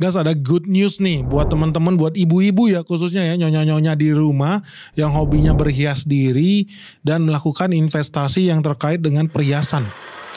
Gas ada good news nih buat teman-teman, buat ibu-ibu ya khususnya ya nyonya-nyonya di rumah yang hobinya berhias diri dan melakukan investasi yang terkait dengan perhiasan.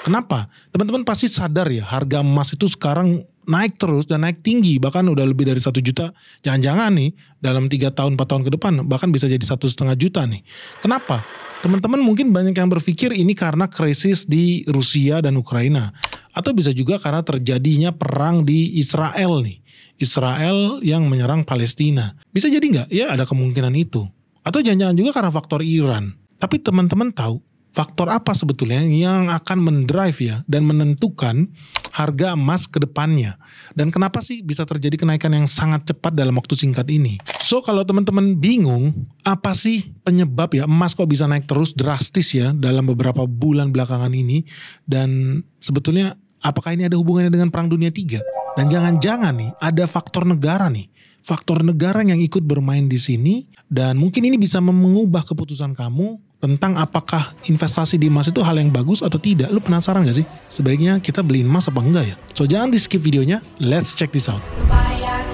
Kenapa? Teman-teman pasti sadar ya harga emas itu sekarang naik terus dan naik tinggi bahkan udah lebih dari satu juta jangan-jangan nih dalam tiga tahun 4 tahun ke depan bahkan bisa jadi satu setengah juta nih kenapa teman-teman mungkin banyak yang berpikir ini karena krisis di Rusia dan Ukraina atau bisa juga karena terjadinya perang di Israel nih. Israel yang menyerang Palestina. Bisa jadi nggak? Ya ada kemungkinan itu. Atau jangan-jangan juga karena faktor Iran. Tapi teman-teman tahu faktor apa sebetulnya yang akan mendrive ya dan menentukan harga emas ke depannya. Dan kenapa sih bisa terjadi kenaikan yang sangat cepat dalam waktu singkat ini? So kalau teman-teman bingung, apa sih penyebab ya emas kok bisa naik terus drastis ya dalam beberapa bulan belakangan ini dan sebetulnya Apakah ini ada hubungannya dengan Perang Dunia III? Dan jangan-jangan nih ada faktor negara nih. Faktor negara yang ikut bermain di sini dan mungkin ini bisa mengubah keputusan kamu tentang apakah investasi di emas itu hal yang bagus atau tidak. Lu penasaran gak sih? Sebaiknya kita beli emas apa enggak ya? So jangan di skip videonya, let's check this out. Bayang.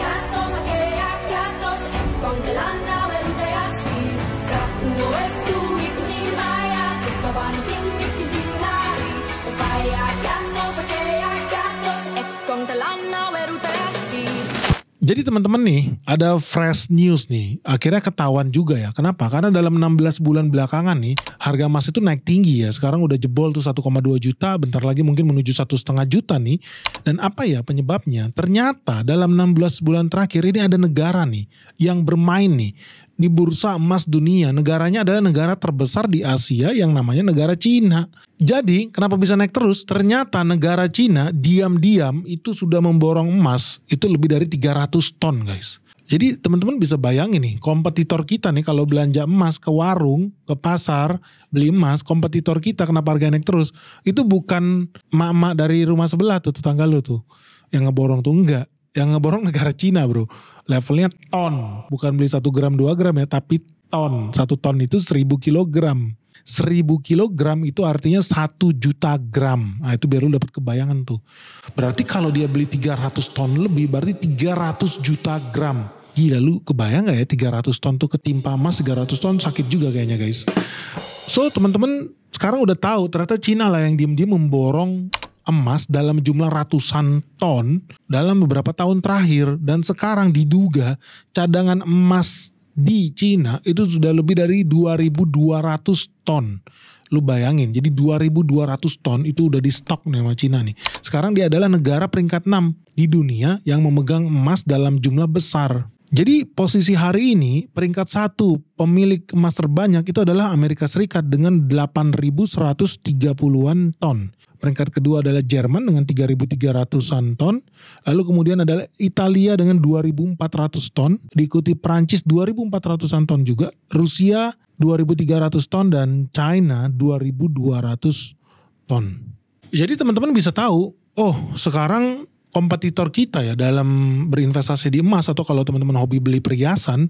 Jadi teman-teman nih, ada fresh news nih. Akhirnya ketahuan juga ya. Kenapa? Karena dalam 16 bulan belakangan nih, harga emas itu naik tinggi ya. Sekarang udah jebol tuh 1,2 juta, bentar lagi mungkin menuju satu setengah juta nih. Dan apa ya penyebabnya? Ternyata dalam 16 bulan terakhir ini ada negara nih yang bermain nih di bursa emas dunia. Negaranya adalah negara terbesar di Asia yang namanya negara Cina. Jadi, kenapa bisa naik terus? Ternyata negara Cina diam-diam itu sudah memborong emas itu lebih dari 300 ton, guys. Jadi teman-teman bisa bayangin nih, kompetitor kita nih kalau belanja emas ke warung, ke pasar, beli emas, kompetitor kita kenapa harga naik terus? Itu bukan mama dari rumah sebelah tuh, tetangga lu tuh. Yang ngeborong tuh enggak. Yang ngeborong negara Cina bro. Levelnya ton. Bukan beli satu gram dua gram ya. Tapi ton. satu ton itu seribu kilogram. seribu kilogram itu artinya satu juta gram. Nah itu biar lu dapat kebayangan tuh. Berarti kalau dia beli 300 ton lebih berarti 300 juta gram. Gila lu kebayang gak ya 300 ton tuh ketimpa emas 300 ton sakit juga kayaknya guys. So teman-teman sekarang udah tahu ternyata Cina lah yang diem-diem memborong emas dalam jumlah ratusan ton dalam beberapa tahun terakhir dan sekarang diduga cadangan emas di Cina itu sudah lebih dari 2200 ton. Lu bayangin, jadi 2200 ton itu udah di stok nih sama Cina nih. Sekarang dia adalah negara peringkat 6 di dunia yang memegang emas dalam jumlah besar. Jadi posisi hari ini peringkat satu pemilik emas terbanyak itu adalah Amerika Serikat dengan 8.130-an ton. Peringkat kedua adalah Jerman dengan 3.300-an ton. Lalu kemudian adalah Italia dengan 2.400 ton. Diikuti Prancis 2.400-an ton juga. Rusia 2.300 ton dan China 2.200 ton. Jadi teman-teman bisa tahu, oh sekarang kompetitor kita ya dalam berinvestasi di emas atau kalau teman-teman hobi beli perhiasan,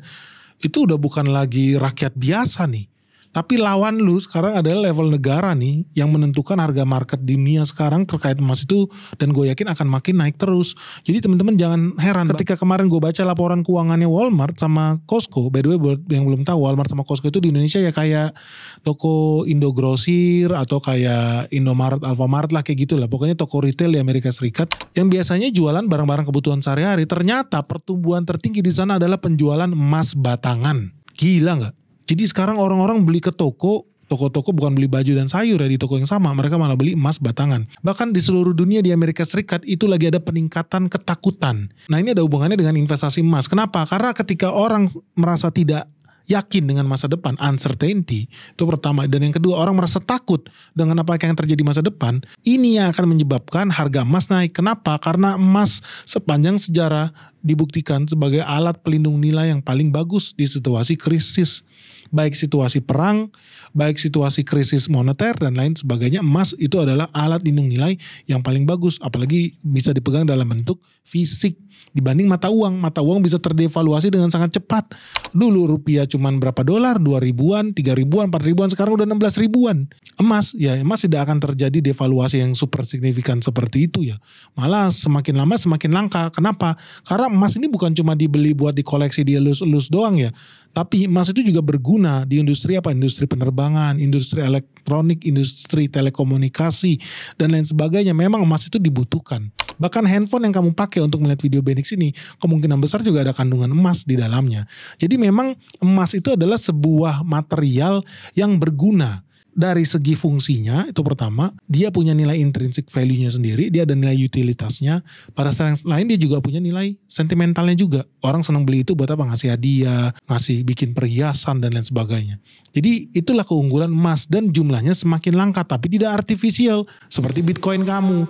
itu udah bukan lagi rakyat biasa nih tapi lawan lu sekarang adalah level negara nih yang menentukan harga market dunia sekarang terkait emas itu dan gue yakin akan makin naik terus. Jadi teman-teman jangan heran ketika kemarin gue baca laporan keuangannya Walmart sama Costco. By the way buat yang belum tahu Walmart sama Costco itu di Indonesia ya kayak toko Indo Grosir atau kayak Indomaret, Alfamart lah kayak gitu lah. Pokoknya toko retail di Amerika Serikat yang biasanya jualan barang-barang kebutuhan sehari-hari. Ternyata pertumbuhan tertinggi di sana adalah penjualan emas batangan. Gila nggak? Jadi sekarang orang-orang beli ke toko toko-toko bukan beli baju dan sayur ya di toko yang sama, mereka malah beli emas batangan. Bahkan di seluruh dunia di Amerika Serikat itu lagi ada peningkatan ketakutan. Nah ini ada hubungannya dengan investasi emas. Kenapa? Karena ketika orang merasa tidak yakin dengan masa depan, uncertainty itu pertama. Dan yang kedua orang merasa takut dengan apa yang terjadi masa depan. Ini yang akan menyebabkan harga emas naik. Kenapa? Karena emas sepanjang sejarah dibuktikan sebagai alat pelindung nilai yang paling bagus di situasi krisis, baik situasi perang, baik situasi krisis moneter dan lain sebagainya. Emas itu adalah alat lindung nilai yang paling bagus, apalagi bisa dipegang dalam bentuk fisik dibanding mata uang. Mata uang bisa terdevaluasi dengan sangat cepat. Dulu rupiah cuman berapa dolar, dua ribuan, tiga ribuan, empat ribuan, sekarang udah enam belas ribuan. Emas, ya emas tidak akan terjadi devaluasi yang super signifikan seperti itu ya. Malah semakin lama semakin langka. Kenapa? Karena emas ini bukan cuma dibeli buat dikoleksi di elus-elus doang ya, tapi emas itu juga berguna di industri apa? Industri penerbangan, industri elektronik, industri telekomunikasi dan lain sebagainya. Memang emas itu dibutuhkan. Bahkan handphone yang kamu pakai untuk melihat video Benix ini kemungkinan besar juga ada kandungan emas di dalamnya. Jadi memang emas itu adalah sebuah material yang berguna dari segi fungsinya itu pertama dia punya nilai intrinsic value-nya sendiri dia ada nilai utilitasnya pada saat yang lain dia juga punya nilai sentimentalnya juga orang senang beli itu buat apa ngasih hadiah ngasih bikin perhiasan dan lain sebagainya jadi itulah keunggulan emas dan jumlahnya semakin langka tapi tidak artifisial seperti bitcoin kamu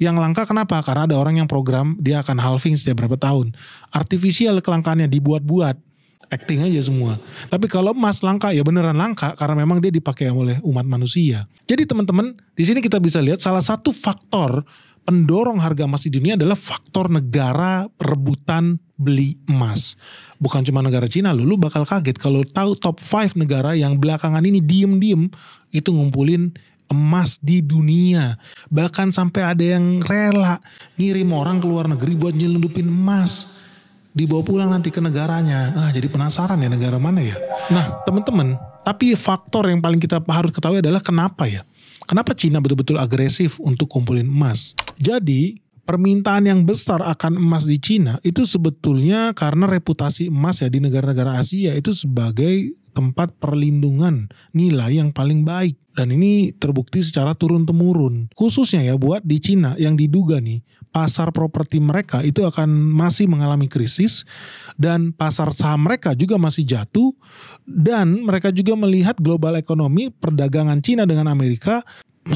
yang langka kenapa? Karena ada orang yang program dia akan halving setiap berapa tahun. Artifisial kelangkaannya dibuat-buat acting aja semua. Tapi kalau emas langka ya beneran langka karena memang dia dipakai oleh umat manusia. Jadi teman-teman, di sini kita bisa lihat salah satu faktor pendorong harga emas di dunia adalah faktor negara perebutan beli emas. Bukan cuma negara Cina, lu, lu bakal kaget kalau tahu top 5 negara yang belakangan ini diem-diem itu ngumpulin emas di dunia. Bahkan sampai ada yang rela ngirim orang ke luar negeri buat nyelundupin emas dibawa pulang nanti ke negaranya. Ah, jadi penasaran ya negara mana ya. Nah, teman-teman, tapi faktor yang paling kita harus ketahui adalah kenapa ya. Kenapa Cina betul-betul agresif untuk kumpulin emas? Jadi, permintaan yang besar akan emas di Cina itu sebetulnya karena reputasi emas ya di negara-negara Asia itu sebagai tempat perlindungan nilai yang paling baik. Dan ini terbukti secara turun-temurun. Khususnya ya buat di Cina yang diduga nih pasar properti mereka itu akan masih mengalami krisis dan pasar saham mereka juga masih jatuh dan mereka juga melihat global ekonomi perdagangan Cina dengan Amerika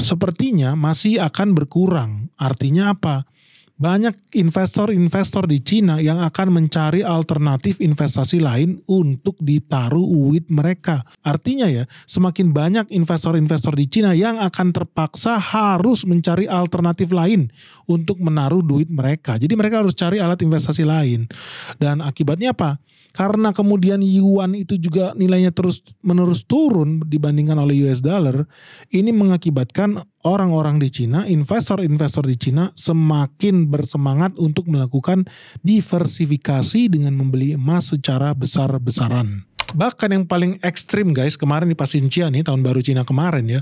sepertinya masih akan berkurang. Artinya apa? banyak investor-investor di Cina yang akan mencari alternatif investasi lain untuk ditaruh uang mereka. Artinya ya, semakin banyak investor-investor di Cina yang akan terpaksa harus mencari alternatif lain untuk menaruh duit mereka. Jadi mereka harus cari alat investasi lain. Dan akibatnya apa? Karena kemudian yuan itu juga nilainya terus menerus turun dibandingkan oleh US dollar, ini mengakibatkan orang-orang di Cina, investor-investor di Cina semakin bersemangat untuk melakukan diversifikasi dengan membeli emas secara besar-besaran. Bahkan yang paling ekstrim guys, kemarin di Pasincia nih, tahun baru Cina kemarin ya,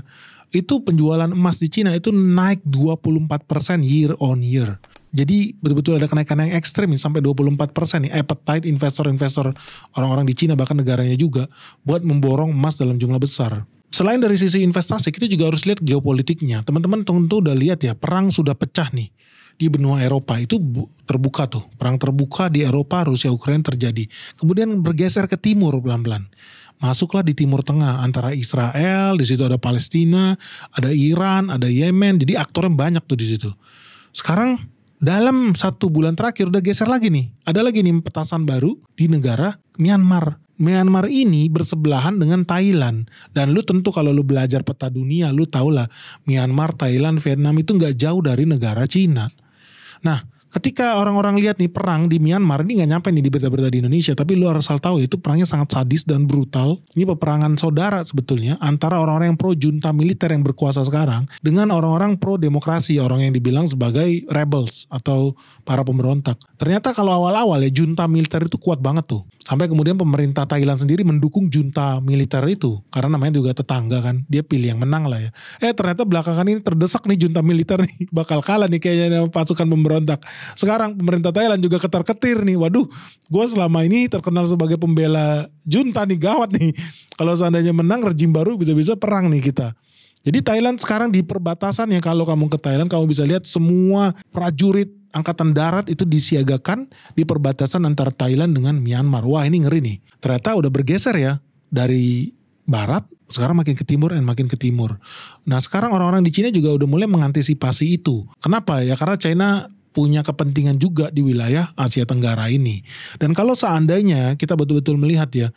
itu penjualan emas di Cina itu naik 24% year on year. Jadi betul-betul ada kenaikan yang ekstrim nih, sampai 24 persen nih appetite investor-investor orang-orang di Cina bahkan negaranya juga buat memborong emas dalam jumlah besar selain dari sisi investasi, kita juga harus lihat geopolitiknya. Teman-teman tentu udah lihat ya, perang sudah pecah nih di benua Eropa itu terbuka tuh perang terbuka di Eropa Rusia Ukraina terjadi kemudian bergeser ke timur pelan-pelan masuklah di timur tengah antara Israel di situ ada Palestina ada Iran ada Yemen jadi aktornya banyak tuh di situ sekarang dalam satu bulan terakhir udah geser lagi nih ada lagi nih petasan baru di negara Myanmar Myanmar ini bersebelahan dengan Thailand dan lu tentu kalau lu belajar peta dunia lu tau lah Myanmar, Thailand, Vietnam itu nggak jauh dari negara Cina. Nah ketika orang-orang lihat nih perang di Myanmar ini nggak nyampe nih di berita-berita di Indonesia tapi lu harus tahu itu perangnya sangat sadis dan brutal ini peperangan saudara sebetulnya antara orang-orang yang pro junta militer yang berkuasa sekarang dengan orang-orang pro demokrasi orang yang dibilang sebagai rebels atau para pemberontak ternyata kalau awal-awal ya junta militer itu kuat banget tuh sampai kemudian pemerintah Thailand sendiri mendukung junta militer itu karena namanya juga tetangga kan dia pilih yang menang lah ya eh ternyata belakangan ini terdesak nih junta militer nih bakal kalah nih kayaknya pasukan pemberontak sekarang pemerintah Thailand juga ketar-ketir nih. Waduh, gue selama ini terkenal sebagai pembela junta nih, gawat nih. Kalau seandainya menang rejim baru bisa-bisa perang nih kita. Jadi Thailand sekarang di perbatasan ya kalau kamu ke Thailand kamu bisa lihat semua prajurit angkatan darat itu disiagakan di perbatasan antara Thailand dengan Myanmar. Wah ini ngeri nih. Ternyata udah bergeser ya dari barat sekarang makin ke timur dan makin ke timur. Nah sekarang orang-orang di Cina juga udah mulai mengantisipasi itu. Kenapa ya? Karena China punya kepentingan juga di wilayah Asia Tenggara ini. Dan kalau seandainya kita betul-betul melihat ya,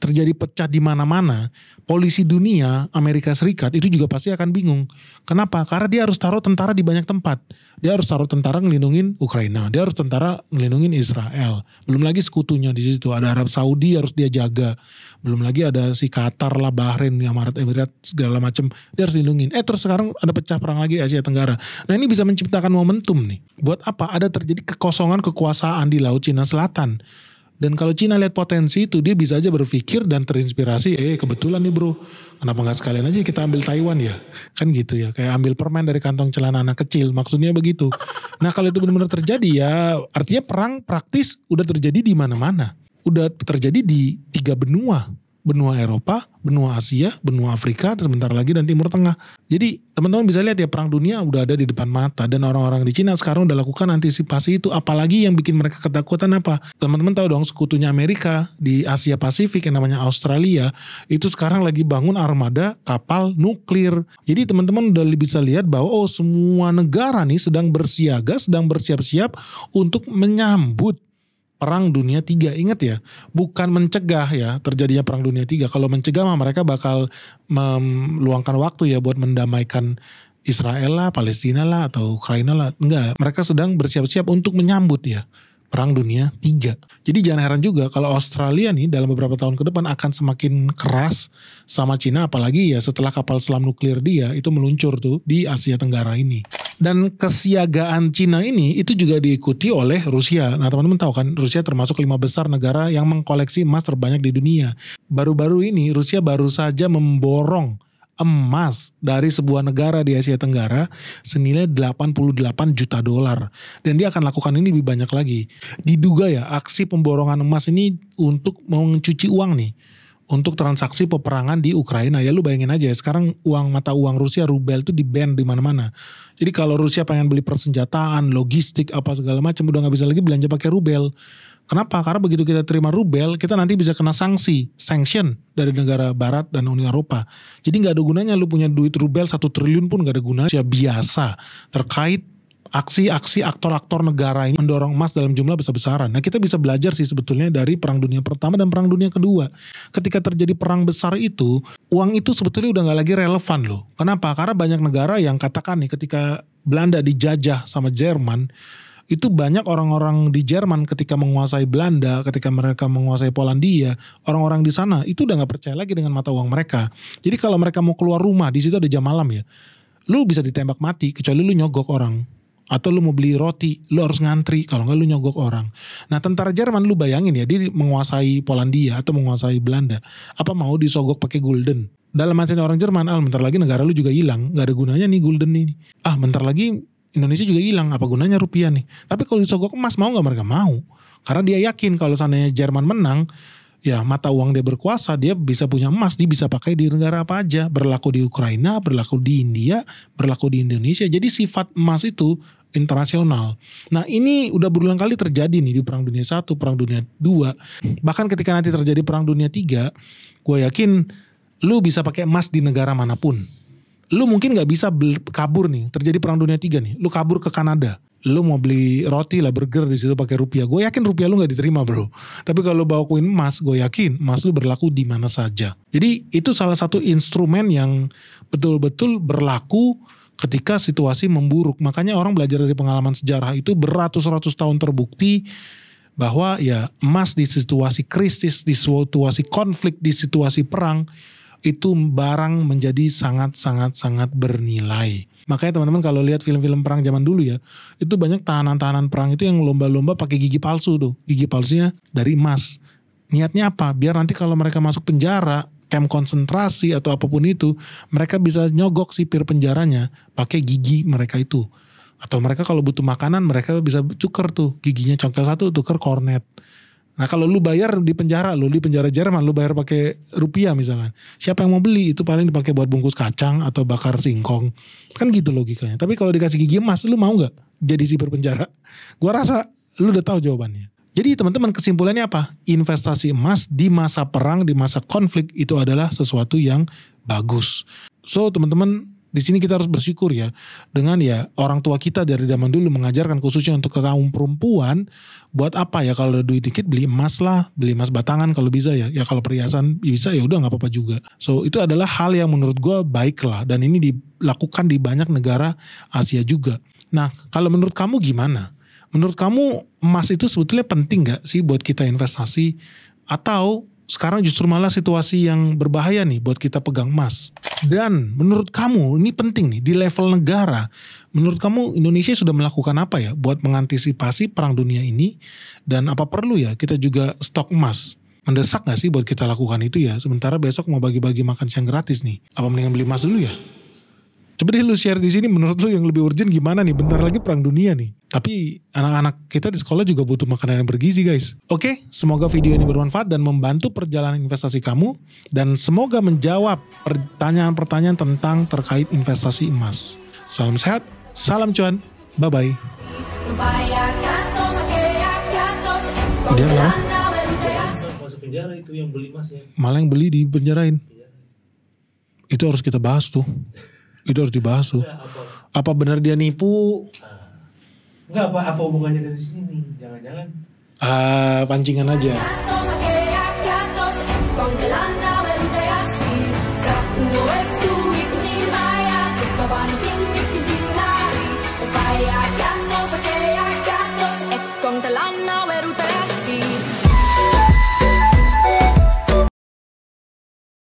terjadi pecah di mana-mana, polisi dunia Amerika Serikat itu juga pasti akan bingung. Kenapa? Karena dia harus taruh tentara di banyak tempat. Dia harus taruh tentara ngelindungin Ukraina, dia harus tentara ngelindungin Israel. Belum lagi sekutunya di situ ada Arab Saudi harus dia jaga. Belum lagi ada si Qatar lah, Bahrain, Emirat Emirat segala macam dia harus lindungin. Eh terus sekarang ada pecah perang lagi Asia Tenggara. Nah ini bisa menciptakan momentum nih buat apa? Ada terjadi kekosongan kekuasaan di Laut Cina Selatan. Dan kalau Cina lihat potensi itu dia bisa aja berpikir dan terinspirasi, eh, eh kebetulan nih bro, kenapa nggak sekalian aja kita ambil Taiwan ya? Kan gitu ya, kayak ambil permen dari kantong celana anak kecil, maksudnya begitu. Nah kalau itu benar-benar terjadi ya, artinya perang praktis udah terjadi di mana-mana. Udah terjadi di tiga benua, benua Eropa, benua Asia, benua Afrika, dan sebentar lagi dan Timur Tengah. Jadi teman-teman bisa lihat ya perang dunia udah ada di depan mata dan orang-orang di Cina sekarang udah lakukan antisipasi itu. Apalagi yang bikin mereka ketakutan apa? Teman-teman tahu dong sekutunya Amerika di Asia Pasifik yang namanya Australia itu sekarang lagi bangun armada kapal nuklir. Jadi teman-teman udah bisa lihat bahwa oh semua negara nih sedang bersiaga, sedang bersiap-siap untuk menyambut Perang Dunia 3. Ingat ya, bukan mencegah ya terjadinya Perang Dunia 3. Kalau mencegah mah mereka bakal meluangkan waktu ya buat mendamaikan Israel lah, Palestina lah, atau Ukraina lah. Enggak, mereka sedang bersiap-siap untuk menyambut ya Perang Dunia 3. Jadi jangan heran juga kalau Australia nih dalam beberapa tahun ke depan akan semakin keras sama Cina apalagi ya setelah kapal selam nuklir dia itu meluncur tuh di Asia Tenggara ini. Dan kesiagaan Cina ini itu juga diikuti oleh Rusia. Nah teman-teman tahu kan Rusia termasuk lima besar negara yang mengkoleksi emas terbanyak di dunia. Baru-baru ini Rusia baru saja memborong emas dari sebuah negara di Asia Tenggara senilai 88 juta dolar. Dan dia akan lakukan ini lebih banyak lagi. Diduga ya aksi pemborongan emas ini untuk mencuci uang nih untuk transaksi peperangan di Ukraina. Ya lu bayangin aja ya, sekarang uang mata uang Rusia rubel itu di ban di mana-mana. Jadi kalau Rusia pengen beli persenjataan, logistik apa segala macam udah nggak bisa lagi belanja pakai rubel. Kenapa? Karena begitu kita terima rubel, kita nanti bisa kena sanksi, sanction dari negara barat dan Uni Eropa. Jadi nggak ada gunanya lu punya duit rubel satu triliun pun nggak ada gunanya. Biasa terkait aksi-aksi aktor-aktor negara ini mendorong emas dalam jumlah besar-besaran. Nah kita bisa belajar sih sebetulnya dari Perang Dunia Pertama dan Perang Dunia Kedua. Ketika terjadi perang besar itu, uang itu sebetulnya udah nggak lagi relevan loh. Kenapa? Karena banyak negara yang katakan nih ketika Belanda dijajah sama Jerman, itu banyak orang-orang di Jerman ketika menguasai Belanda, ketika mereka menguasai Polandia, orang-orang di sana itu udah nggak percaya lagi dengan mata uang mereka. Jadi kalau mereka mau keluar rumah, di situ ada jam malam ya, lu bisa ditembak mati kecuali lu nyogok orang atau lu mau beli roti, lu harus ngantri kalau nggak lu nyogok orang. Nah tentara Jerman lu bayangin ya dia menguasai Polandia atau menguasai Belanda, apa mau disogok pakai gulden? Dalam mindset orang Jerman, al ah, bentar lagi negara lu juga hilang, nggak ada gunanya nih gulden ini. Ah bentar lagi Indonesia juga hilang, apa gunanya rupiah nih? Tapi kalau disogok emas mau nggak mereka mau, karena dia yakin kalau seandainya Jerman menang, ya mata uang dia berkuasa dia bisa punya emas dia bisa pakai di negara apa aja berlaku di Ukraina berlaku di India berlaku di Indonesia jadi sifat emas itu internasional. Nah ini udah berulang kali terjadi nih di Perang Dunia Satu, Perang Dunia Dua, bahkan ketika nanti terjadi Perang Dunia Tiga, gue yakin lu bisa pakai emas di negara manapun. Lu mungkin gak bisa kabur nih, terjadi Perang Dunia Tiga nih, lu kabur ke Kanada, lu mau beli roti lah burger di situ pakai rupiah gue yakin rupiah lu nggak diterima bro tapi kalau bawa koin emas gue yakin emas lu berlaku di mana saja jadi itu salah satu instrumen yang betul-betul berlaku ketika situasi memburuk. Makanya orang belajar dari pengalaman sejarah itu beratus-ratus tahun terbukti bahwa ya emas di situasi krisis, di situasi konflik, di situasi perang itu barang menjadi sangat-sangat-sangat bernilai. Makanya teman-teman kalau lihat film-film perang zaman dulu ya, itu banyak tahanan-tahanan perang itu yang lomba-lomba pakai gigi palsu tuh. Gigi palsunya dari emas. Niatnya apa? Biar nanti kalau mereka masuk penjara, camp konsentrasi atau apapun itu, mereka bisa nyogok sipir penjaranya pakai gigi mereka itu. Atau mereka kalau butuh makanan mereka bisa cuker tuh giginya congkel satu tuker kornet. Nah kalau lu bayar di penjara, lu di penjara Jerman, lu bayar pakai rupiah misalkan. Siapa yang mau beli itu paling dipakai buat bungkus kacang atau bakar singkong. Kan gitu logikanya. Tapi kalau dikasih gigi emas, lu mau nggak jadi sipir penjara? Gua rasa lu udah tahu jawabannya. Jadi teman-teman kesimpulannya apa? Investasi emas di masa perang, di masa konflik itu adalah sesuatu yang bagus. So teman-teman di sini kita harus bersyukur ya dengan ya orang tua kita dari zaman dulu mengajarkan khususnya untuk ke kaum perempuan buat apa ya kalau ada duit dikit beli emas lah, beli emas batangan kalau bisa ya. Ya kalau perhiasan bisa ya udah nggak apa-apa juga. So itu adalah hal yang menurut gue baik lah dan ini dilakukan di banyak negara Asia juga. Nah kalau menurut kamu gimana? Menurut kamu emas itu sebetulnya penting nggak sih buat kita investasi atau sekarang justru malah situasi yang berbahaya nih buat kita pegang emas. Dan menurut kamu ini penting nih di level negara. Menurut kamu Indonesia sudah melakukan apa ya buat mengantisipasi perang dunia ini dan apa perlu ya kita juga stok emas? Mendesak gak sih buat kita lakukan itu ya? Sementara besok mau bagi-bagi makan siang gratis nih. Apa mendingan beli emas dulu ya? Coba deh lu share di sini menurut lu yang lebih urgent gimana nih? Bentar lagi perang dunia nih. Tapi anak-anak kita di sekolah juga butuh makanan yang bergizi guys. Oke, semoga video ini bermanfaat dan membantu perjalanan investasi kamu. Dan semoga menjawab pertanyaan-pertanyaan tentang terkait investasi emas. Salam sehat, salam cuan, bye-bye. Dia nggak? Malah yang beli di penjarain? Itu harus kita bahas tuh itu harus dibahas tuh. apa, apa benar dia nipu? Enggak apa apa hubungannya dari sini nih, jangan-jangan. Ah, pancingan aja.